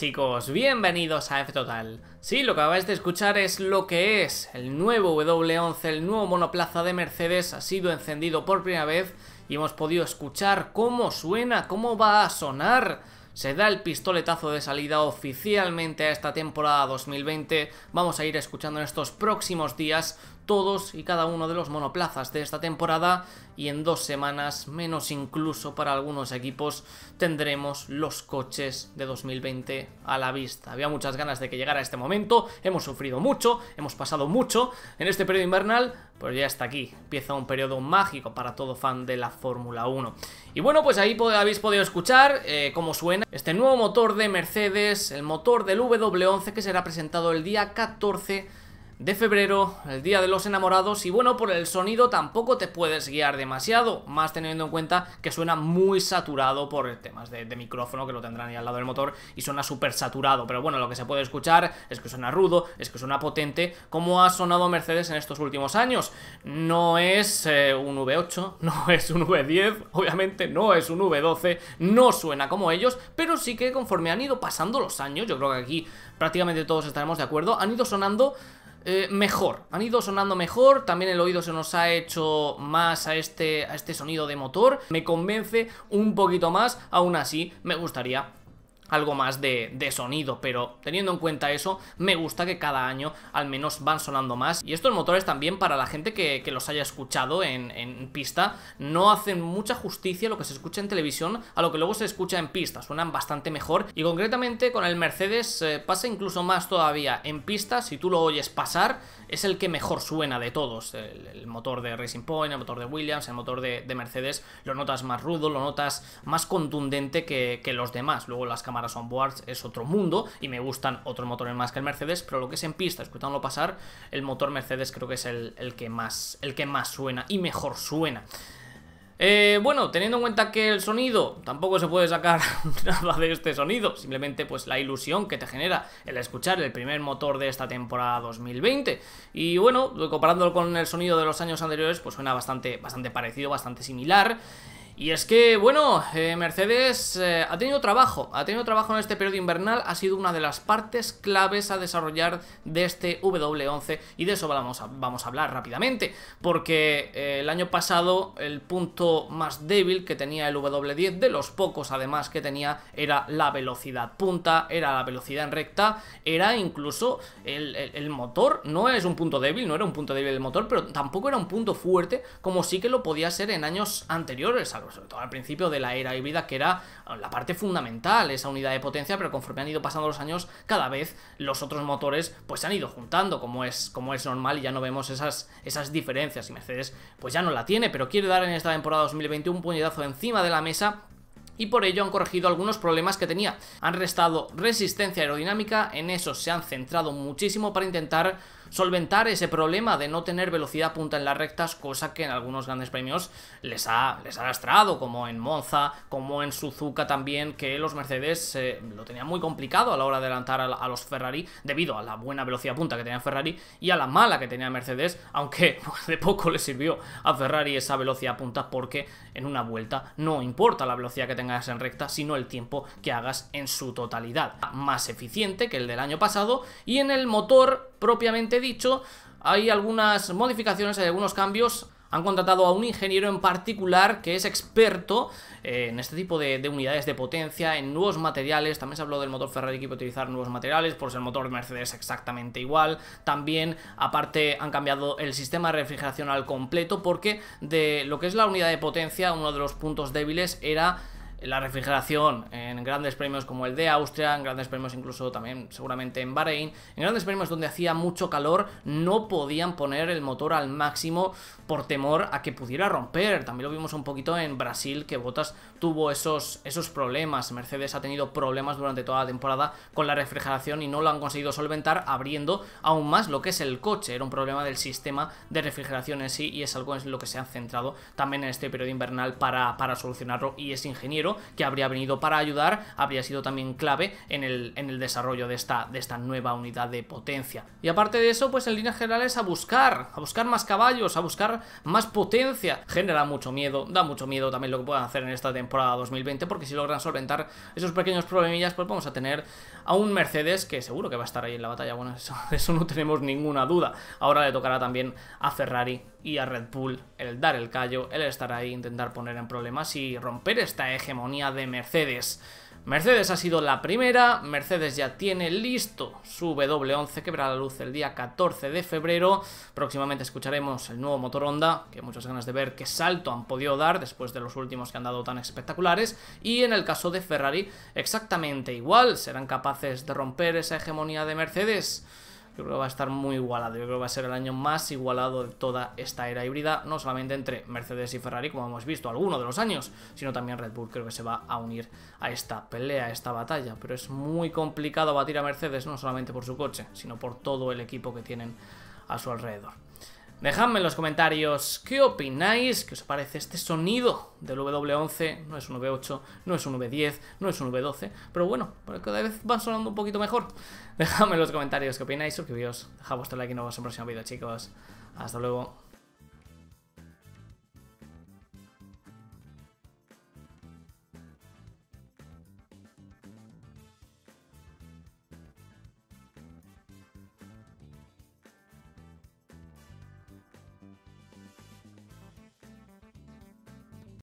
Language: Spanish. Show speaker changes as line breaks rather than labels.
chicos, bienvenidos a F-Total. Sí, lo que acabáis de escuchar es lo que es el nuevo W11, el nuevo monoplaza de Mercedes, ha sido encendido por primera vez y hemos podido escuchar cómo suena, cómo va a sonar. Se da el pistoletazo de salida oficialmente a esta temporada 2020. Vamos a ir escuchando en estos próximos días todos y cada uno de los monoplazas de esta temporada y en dos semanas, menos incluso para algunos equipos, tendremos los coches de 2020 a la vista. Había muchas ganas de que llegara este momento, hemos sufrido mucho, hemos pasado mucho en este periodo invernal, pero pues ya está aquí, empieza un periodo mágico para todo fan de la Fórmula 1. Y bueno, pues ahí habéis podido escuchar eh, cómo suena este nuevo motor de Mercedes, el motor del W11 que será presentado el día 14 de febrero, el día de los enamorados y bueno, por el sonido tampoco te puedes guiar demasiado, más teniendo en cuenta que suena muy saturado por temas de, de micrófono que lo tendrán ahí al lado del motor y suena súper saturado, pero bueno, lo que se puede escuchar es que suena rudo, es que suena potente, como ha sonado Mercedes en estos últimos años. No es eh, un V8, no es un V10, obviamente no es un V12, no suena como ellos, pero sí que conforme han ido pasando los años, yo creo que aquí prácticamente todos estaremos de acuerdo, han ido sonando eh, mejor, han ido sonando mejor, también el oído se nos ha hecho más a este, a este sonido de motor, me convence un poquito más, aún así me gustaría algo más de, sonido, pero teniendo en cuenta eso, me gusta que cada año al menos van sonando más. Y estos motores también, para la gente que, los haya escuchado en, pista, no hacen mucha justicia lo que se escucha en televisión a lo que luego se escucha en pista, suenan bastante mejor. Y concretamente con el Mercedes eh, pasa incluso más todavía. En pista, si tú lo oyes pasar, es el que mejor suena de todos. El, motor de Racing Point, el motor de Williams, el motor de, Mercedes, lo notas más rudo, lo notas más contundente que, que los demás. Luego las cámaras Marathon Boards es otro mundo y me gustan otros motores más que el Mercedes, pero lo que es en pista, escuchándolo pasar, el motor Mercedes creo que es el, que, más, el que más suena y mejor suena. Eh, bueno, teniendo en cuenta que el sonido tampoco se puede sacar nada de este sonido, simplemente pues la ilusión que te genera el escuchar el primer motor de esta temporada 2020. Y bueno, comparándolo con el sonido de los años anteriores, pues suena bastante, bastante parecido, bastante similar. Y es que, bueno, eh, Mercedes eh, ha tenido trabajo, ha tenido trabajo en este periodo invernal, ha sido una de las partes claves a desarrollar de este W11 y de eso vamos a, vamos a hablar rápidamente, porque eh, el año pasado el punto más débil que tenía el W10, de los pocos además que tenía, era la velocidad punta, era la velocidad en recta, era incluso el, motor, no es un punto débil, no era un punto débil el motor, pero tampoco era un punto fuerte como sí que lo podía ser en años anteriores a pues, sobre todo al principio de la era híbrida, que era ah, la parte fundamental, esa unidad de potencia, pero conforme han ido pasando los años, cada vez los otros motores pues se han ido juntando, como es, como es normal, y ya no vemos esas, esas diferencias. Y Mercedes pues ya no la tiene, pero quiere dar en esta temporada 2021 un puñetazo encima de la mesa y por ello han corregido algunos problemas que tenía. Han restado resistencia aerodinámica, en eso se han centrado muchísimo para intentar solventar ese problema de no tener velocidad punta en las rectas, cosa que en algunos grandes premios les ha, les ha lastrado, como en Monza, como en Suzuka también, que los Mercedes eh, lo tenían muy complicado a la hora de adelantar a, los Ferrari, debido a la buena velocidad punta que tenía Ferrari y a la mala que tenía Mercedes, aunque pues, de poco le sirvió a Ferrari esa velocidad punta, porque en una vuelta no importa la velocidad que tengas en recta, sino el tiempo que hagas en su totalidad. Más eficiente que el del año pasado y en el motor propiamente dicho, hay algunas modificaciones, hay algunos cambios han contratado a un ingeniero en particular que es experto eh, en este tipo de, unidades de potencia, en nuevos materiales. También se habló del motor Ferrari que iba utilizar nuevos materiales, por ser el motor Mercedes exactamente igual. También, aparte, han cambiado el sistema de refrigeración al completo, porque de lo que es la unidad de potencia, uno de los puntos débiles era la refrigeración en grandes premios como el de Austria, en grandes premios incluso también seguramente en Bahrein, en grandes premios donde hacía mucho calor no podían poner el motor al máximo por temor a que pudiera romper. También lo vimos un poquito en Brasil que Botas tuvo esos, esos problemas. Mercedes ha tenido problemas durante toda la temporada con la refrigeración y no lo han conseguido solventar abriendo aún más lo que es el coche. Era un problema del sistema de refrigeración en sí y es algo en lo que se han centrado también en este periodo invernal para, para solucionarlo y es ingeniero que habría venido para ayudar, habría sido también clave en el, en el desarrollo de esta, de esta nueva unidad de potencia. Y aparte de eso, pues en líneas generales a buscar, a buscar más caballos, a buscar más potencia. Genera mucho miedo, da mucho miedo también lo que puedan hacer en esta temporada 2020, porque si logran solventar esos pequeños problemillas, pues vamos a tener a un Mercedes que seguro que va a estar ahí en la batalla. Bueno, eso, eso no tenemos ninguna duda. Ahora le tocará también a Ferrari y a Red Bull el dar el callo, el estar ahí, intentar poner en problemas y romper esta hegemonía de Mercedes. Mercedes ha sido la primera, Mercedes ya tiene listo su W11 que verá la luz el día 14 de febrero, próximamente escucharemos el nuevo motor Honda, que muchas ganas de ver qué salto han podido dar después de los últimos que han dado tan espectaculares, y en el caso de Ferrari exactamente igual, ¿serán capaces de romper esa hegemonía de Mercedes? Yo creo que va a estar muy igualado. Yo creo que va a ser el año más igualado de toda esta era híbrida, no solamente entre Mercedes y Ferrari, como hemos visto algunos de los años, sino también Red Bull creo que se va a unir a esta pelea, a esta batalla. Pero es muy complicado batir a Mercedes, no solamente por su coche, sino por todo el equipo que tienen a su alrededor. Dejadme en los comentarios qué opináis, qué os parece este sonido del w 11 no es un V8, no es un V10, no es un V12, pero bueno, cada vez va sonando un poquito mejor. Dejadme en los comentarios qué opináis, suscribíos, dejad vuestro like y nos vemos en el próximo vídeo chicos, hasta luego.